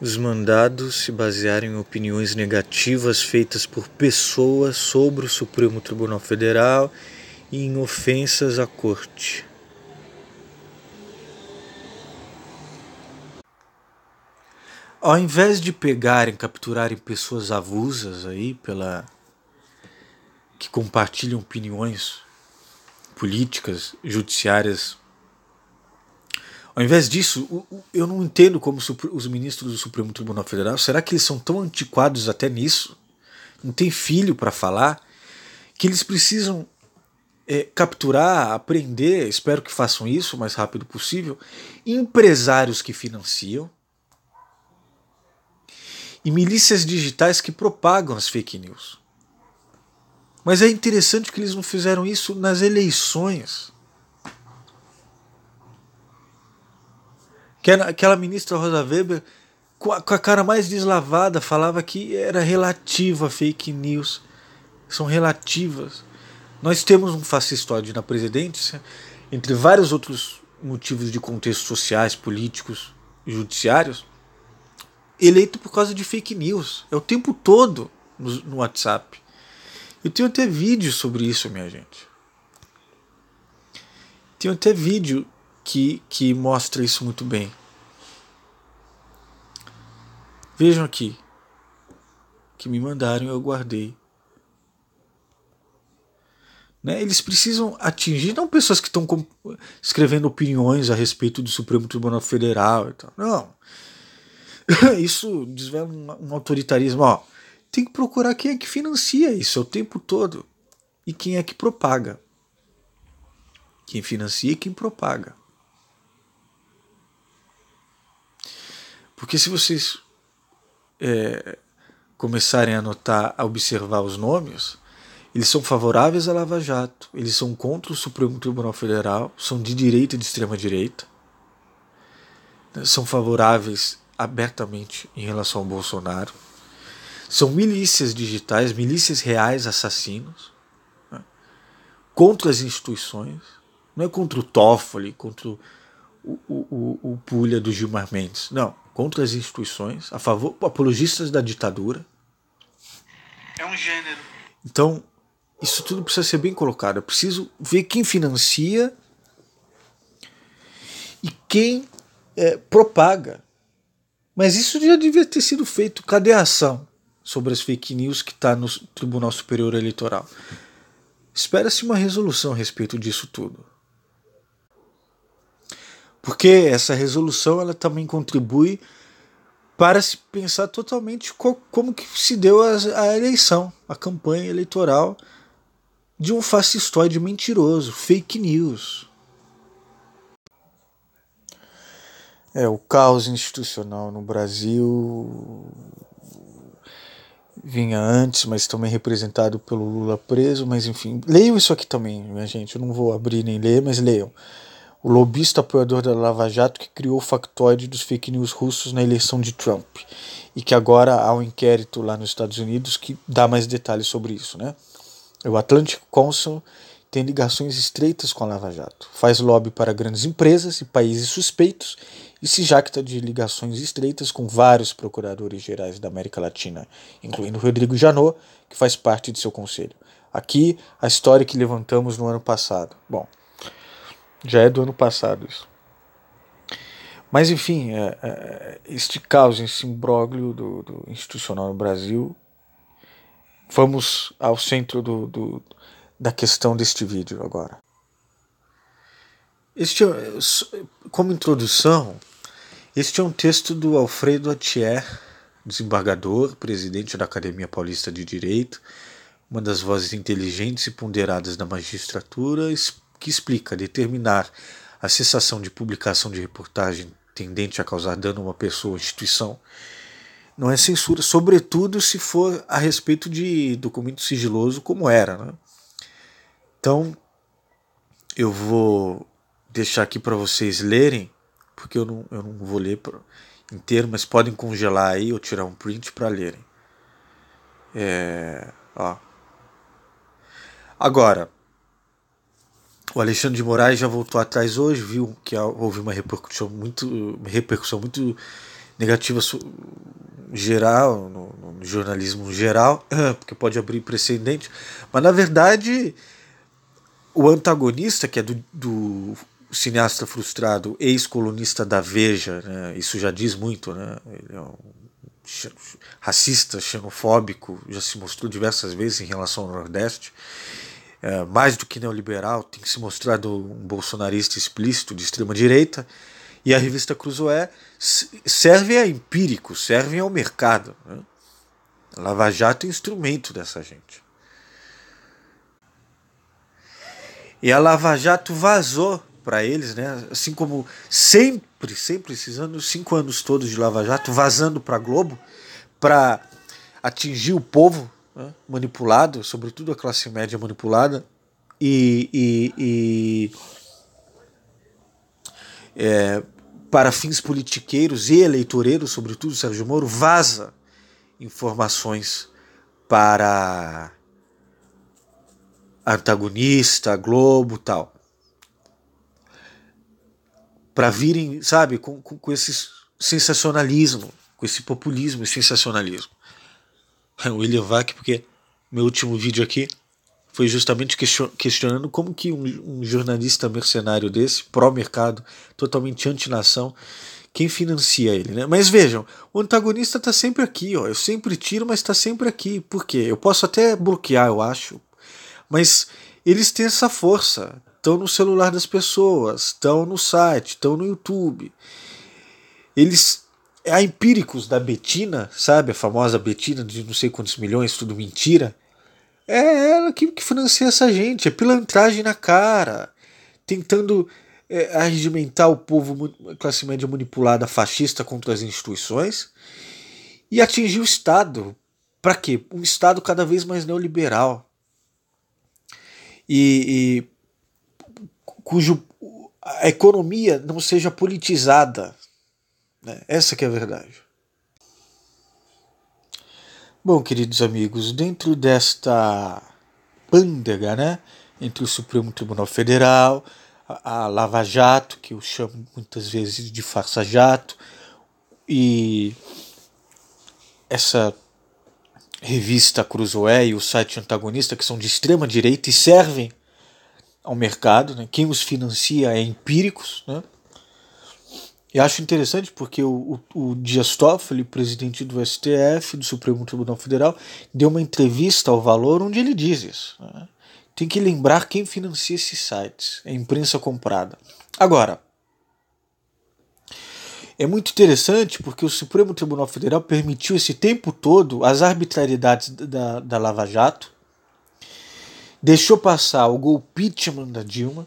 Os mandados se basearam em opiniões negativas feitas por pessoas sobre o Supremo Tribunal Federal e em ofensas à Corte. Ao invés de pegarem, capturarem pessoas abusas aí pela que compartilham opiniões políticas, judiciárias ao invés disso, eu não entendo como os ministros do Supremo Tribunal Federal, será que eles são tão antiquados até nisso? Não tem filho para falar? Que eles precisam é, capturar, aprender, espero que façam isso o mais rápido possível, empresários que financiam e milícias digitais que propagam as fake news. Mas é interessante que eles não fizeram isso nas eleições. Que aquela ministra Rosa Weber, com a, com a cara mais deslavada, falava que era relativa a fake news. São relativas. Nós temos um fascistóide na presidência, entre vários outros motivos de contextos sociais, políticos, judiciários, eleito por causa de fake news. É o tempo todo no, no WhatsApp. Eu tenho até vídeo sobre isso, minha gente. Tenho até vídeo que, que mostra isso muito bem. Vejam aqui. Que me mandaram eu guardei. Né? Eles precisam atingir, não pessoas que estão escrevendo opiniões a respeito do Supremo Tribunal Federal e tal. Não. Isso desvela um, um autoritarismo. Ó, tem que procurar quem é que financia isso é o tempo todo e quem é que propaga. Quem financia e quem propaga. Porque se vocês é, começarem a notar, a observar os nomes, eles são favoráveis à Lava Jato, eles são contra o Supremo Tribunal Federal, são de direita e de extrema direita, são favoráveis abertamente em relação ao Bolsonaro, são milícias digitais, milícias reais assassinos, né? contra as instituições, não é contra o Toffoli, contra o, o, o, o Pulha do Gilmar Mendes, não contra as instituições, a favor apologistas da ditadura. É um gênero. Então, isso tudo precisa ser bem colocado. Eu preciso ver quem financia e quem é, propaga. Mas isso já devia ter sido feito. Cadê a ação sobre as fake news que está no Tribunal Superior Eleitoral? Espera-se uma resolução a respeito disso tudo. Porque essa resolução ela também contribui para se pensar totalmente co como que se deu a, a, eleição, a campanha eleitoral de um fascistoide mentiroso, fake news. É, o caos institucional no Brasil vinha antes, mas também representado pelo Lula preso, mas enfim, leiam isso aqui também, minha gente, eu não vou abrir nem ler, mas leiam o lobista apoiador da Lava Jato que criou o factoide dos fake news russos na eleição de Trump. E que agora há um inquérito lá nos Estados Unidos que dá mais detalhes sobre isso. Né? O Atlantic Council tem ligações estreitas com a Lava Jato, faz lobby para grandes empresas e países suspeitos e se jacta de ligações estreitas com vários procuradores gerais da América Latina, incluindo Rodrigo Janot, que faz parte de seu conselho. Aqui, a história que levantamos no ano passado. Bom, já é do ano passado isso. Mas, enfim, é, é, este caos, esse imbróglio do, do institucional no Brasil. Vamos ao centro do, do, da questão deste vídeo agora. Este, é, como introdução, este é um texto do Alfredo Atier, desembargador, presidente da Academia Paulista de Direito, uma das vozes inteligentes e ponderadas da magistratura, que explica determinar a cessação de publicação de reportagem tendente a causar dano a uma pessoa ou instituição. Não é censura, sobretudo se for a respeito de documento sigiloso, como era. Né? Então, eu vou deixar aqui para vocês lerem, porque eu não, eu não vou ler inteiro, mas podem congelar aí ou tirar um print para lerem. É, ó. Agora, o Alexandre de Moraes já voltou atrás hoje, viu que houve uma repercussão muito, repercussão muito negativa geral, no, no, jornalismo geral, porque pode abrir precedente, mas na verdade o antagonista, que é do, do cineasta frustrado, ex-colunista da Veja, né, isso já diz muito, né, ele é um racista, xenofóbico, já se mostrou diversas vezes em relação ao Nordeste, é, mais do que neoliberal, tem se mostrado um bolsonarista explícito de extrema direita. E a revista Cruzoé serve a empírico, serve ao mercado. Né? Lava Jato é instrumento dessa gente. E a Lava Jato vazou para eles, né? assim como sempre, sempre esses anos, cinco anos todos de Lava Jato, vazando para Globo, para atingir o povo, né, manipulado, sobretudo a classe média manipulada, e, e, e é, para fins politiqueiros e eleitoreiros, sobretudo Sérgio Moro, vaza informações para antagonista, Globo tal. Para virem, sabe, com, com, com esse sensacionalismo, com esse populismo e sensacionalismo. William Vac, porque meu último vídeo aqui foi justamente questionando como que um, um jornalista mercenário desse, pró-mercado, totalmente anti-nação, quem financia ele, né? Mas vejam, o antagonista tá sempre aqui, ó. Eu sempre tiro, mas tá sempre aqui. Por quê? Eu posso até bloquear, eu acho. Mas eles têm essa força. Estão no celular das pessoas, estão no site, estão no YouTube. Eles a é, Empíricos da Betina, sabe? A famosa Betina de não sei quantos milhões, tudo mentira. É ela que, que financia essa gente, é pilantragem na cara, tentando é, arregimentar o povo, classe média manipulada fascista contra as instituições e atingir o Estado. Para quê? Um Estado cada vez mais neoliberal. E, e cujo a economia não seja politizada, né? Essa que é a verdade. Bom, queridos amigos, dentro desta pândega, né, entre o Supremo Tribunal Federal, a, a Lava Jato, que eu chamo muitas vezes de farsa jato, e essa revista Cruzoé e o site antagonista, que são de extrema direita e servem ao mercado, né? quem os financia é empíricos, né? Eu acho interessante porque o, o, o Dias Toffoli, presidente do STF, do Supremo Tribunal Federal, deu uma entrevista ao Valor onde ele diz isso. Né? Tem que lembrar quem financia esses sites, a é imprensa comprada. Agora, é muito interessante porque o Supremo Tribunal Federal permitiu esse tempo todo as arbitrariedades da, da Lava Jato, deixou passar o golpeachment da Dilma,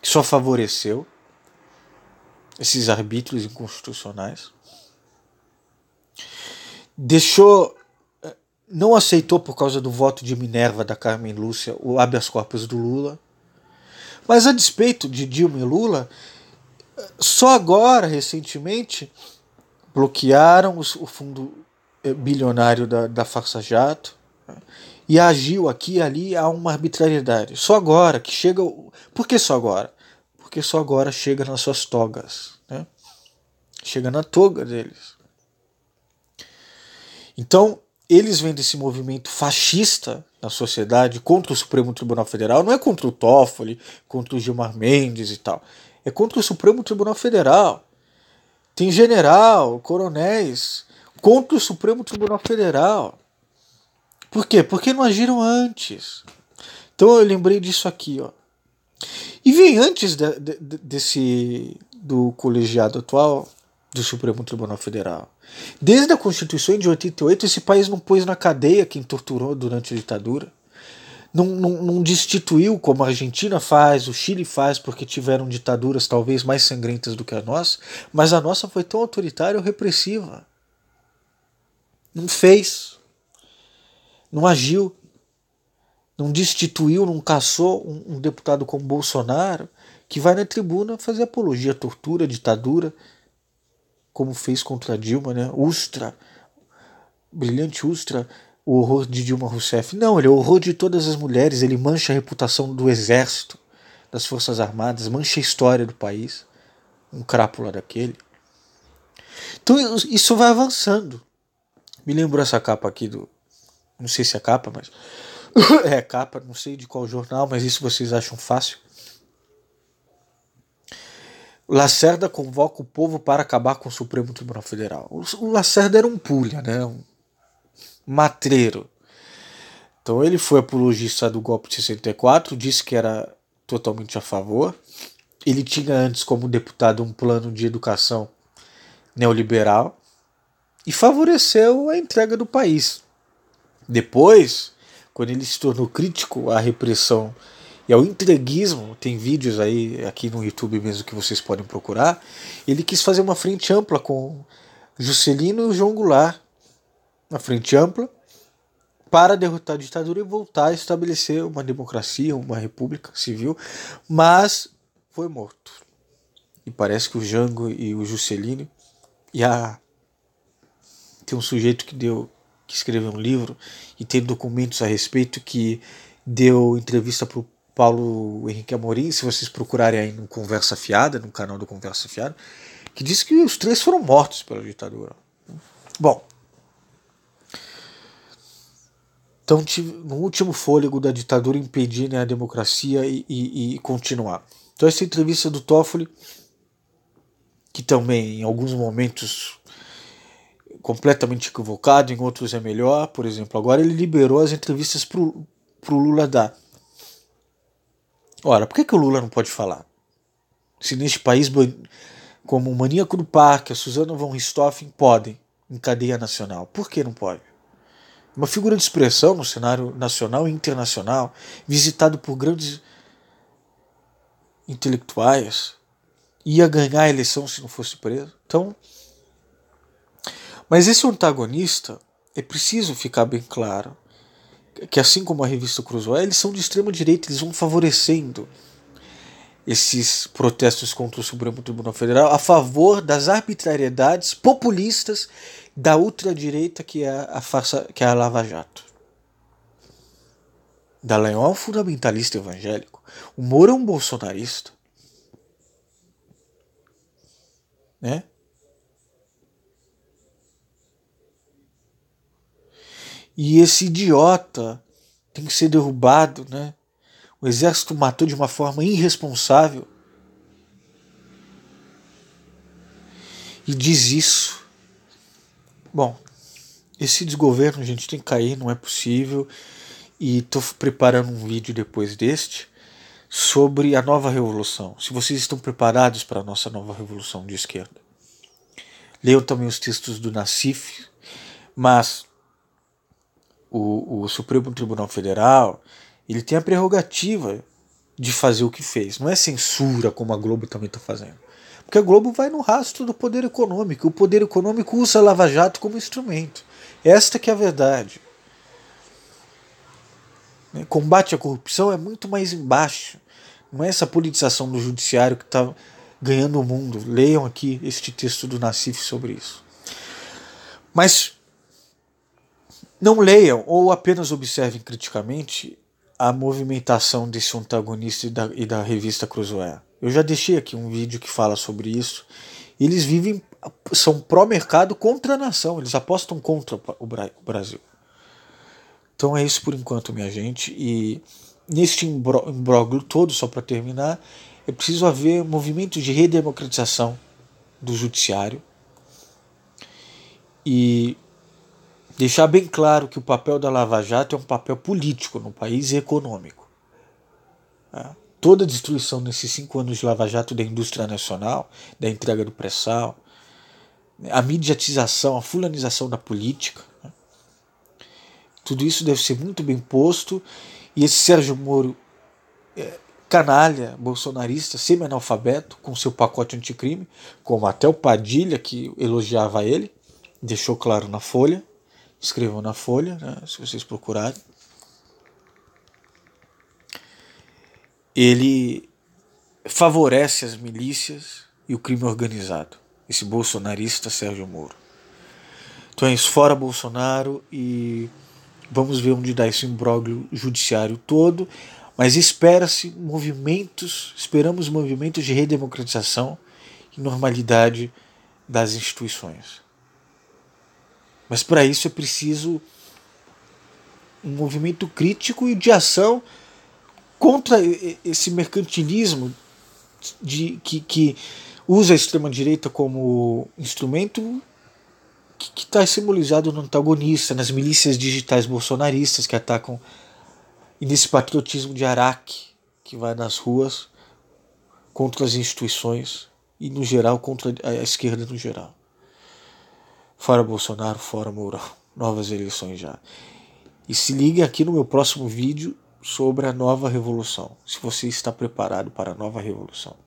que só favoreceu, esses arbítrios inconstitucionais, deixou, eh, não aceitou por causa do voto de Minerva da Carmen Lúcia o habeas corpus do Lula, mas a despeito de Dilma e Lula, eh, só agora, recentemente, bloquearam os, o fundo eh, bilionário da, da Farsa Jato né, e agiu aqui e ali a uma arbitrariedade. Só agora que chega. Por que só agora? porque só agora chega nas suas togas, né? chega na toga deles. Então, eles vêm desse movimento fascista na sociedade contra o Supremo Tribunal Federal, não é contra o Toffoli, contra o Gilmar Mendes e tal, é contra o Supremo Tribunal Federal. Tem general, coronéis contra o Supremo Tribunal Federal. Por quê? Porque não agiram antes. Então eu lembrei disso aqui, ó. E vem antes de, de, desse do colegiado atual do Supremo Tribunal Federal. Desde a Constituição de 88, esse país não pôs na cadeia quem torturou durante a ditadura. Não, não, não, destituiu como a Argentina faz, o Chile faz, porque tiveram ditaduras talvez mais sangrentas do que a nossa, mas a nossa foi tão autoritária ou repressiva. Não fez. Não agiu não destituiu, não caçou um, um deputado como Bolsonaro, que vai na tribuna fazer apologia à tortura, à ditadura, como fez contra Dilma, né? Ustra, brilhante Ustra, o horror de Dilma Rousseff. Não, ele é o horror de todas as mulheres, ele mancha a reputação do exército, das forças armadas, mancha a história do país. Um crápula daquele. Então isso vai avançando. Me lembrou essa capa aqui do. Não sei se é capa, mas. é capa, não sei de qual jornal, mas isso vocês acham fácil. Lacerda convoca o povo para acabar com o Supremo Tribunal Federal. O Lacerda era um pulha, né? Um matreiro. Então ele foi apologista do golpe de 64, disse que era totalmente a favor. Ele tinha antes como deputado um plano de educação neoliberal e favoreceu a entrega do país. Depois, quando ele se tornou crítico à repressão e ao entreguismo, tem vídeos aí aqui no YouTube mesmo que vocês podem procurar, ele quis fazer uma frente ampla com Juscelino e João Goulart, uma frente ampla, para derrotar a ditadura e voltar a estabelecer uma democracia, uma república civil, mas foi morto. E parece que o Jango e o Juscelino e a tem um sujeito que deu que escreveu um livro e tem documentos a respeito que deu entrevista para o Paulo Henrique Amorim, se vocês procurarem aí no Conversa Fiada, no canal do Conversa Fiada, que diz que os três foram mortos pela ditadura. Bom, então no último fôlego da ditadura impedir né, a democracia e, e, e continuar. Então essa entrevista do Toffoli, que também em alguns momentos completamente equivocado, em outros é melhor. Por exemplo, agora ele liberou as entrevistas para o Lula dar. Ora, por que, que o Lula não pode falar? Se neste país, como o Maníaco do Parque, a Suzana von Richthofen podem, em cadeia nacional, por que não pode? Uma figura de expressão no cenário nacional e internacional, visitado por grandes intelectuais, ia ganhar a eleição se não fosse preso. Então, mas esse antagonista, é preciso ficar bem claro que, assim como a revista Cruzoé, eles são de extrema direita, eles vão favorecendo esses protestos contra o Supremo Tribunal Federal a favor das arbitrariedades populistas da ultradireita que é a, farsa, que é a Lava Jato. Dallagnol é um fundamentalista evangélico. O Moro é um bolsonarista. Né? e esse idiota tem que ser derrubado, né? O exército matou de uma forma irresponsável. E diz isso. Bom, esse desgoverno, gente, tem que cair, não é possível. E estou preparando um vídeo depois deste sobre a nova revolução. Se vocês estão preparados para a nossa nova revolução de esquerda. Leiam também os textos do Nassif, mas o, o Supremo Tribunal Federal ele tem a prerrogativa de fazer o que fez. Não é censura como a Globo também está fazendo. Porque a Globo vai no rastro do poder econômico. O poder econômico usa a Lava Jato como instrumento. Esta que é a verdade. Combate à corrupção é muito mais embaixo. Não é essa politização do judiciário que está ganhando o mundo. Leiam aqui este texto do Nassif sobre isso. Mas não leiam ou apenas observem criticamente a movimentação desse antagonista e da, e da revista Cruzoé. Eu já deixei aqui um vídeo que fala sobre isso. Eles vivem, são pró-mercado contra a nação, eles apostam contra o Brasil. Então é isso por enquanto, minha gente. E neste imbróglio todo, só para terminar, é preciso haver movimentos de redemocratização do judiciário e deixar bem claro que o papel da Lava Jato é um papel político no país e econômico. É. Toda a destruição nesses cinco anos de Lava Jato da indústria nacional, da entrega do pré-sal, a mediatização, a fulanização da política, né? tudo isso deve ser muito bem posto. E esse Sérgio Moro, é, canalha, bolsonarista, semi-analfabeto, com seu pacote anticrime, como até o Padilha, que elogiava ele, deixou claro na Folha escrevam na Folha, né, se vocês procurarem. Ele favorece as milícias e o crime organizado. Esse bolsonarista Sérgio Moro. Então é isso, fora Bolsonaro e vamos ver onde dá esse imbróglio judiciário todo. Mas espera-se movimentos, esperamos movimentos de redemocratização e normalidade das instituições. Mas para isso é preciso um movimento crítico e de ação contra esse mercantilismo de que, que usa a extrema-direita como instrumento que está simbolizado no antagonista, nas milícias digitais bolsonaristas que atacam e nesse patriotismo de Araque que vai nas ruas contra as instituições e no geral contra a esquerda no geral. Fora Bolsonaro, fora Mourão. Novas eleições já. E se ligue aqui no meu próximo vídeo sobre a nova revolução. Se você está preparado para a nova revolução.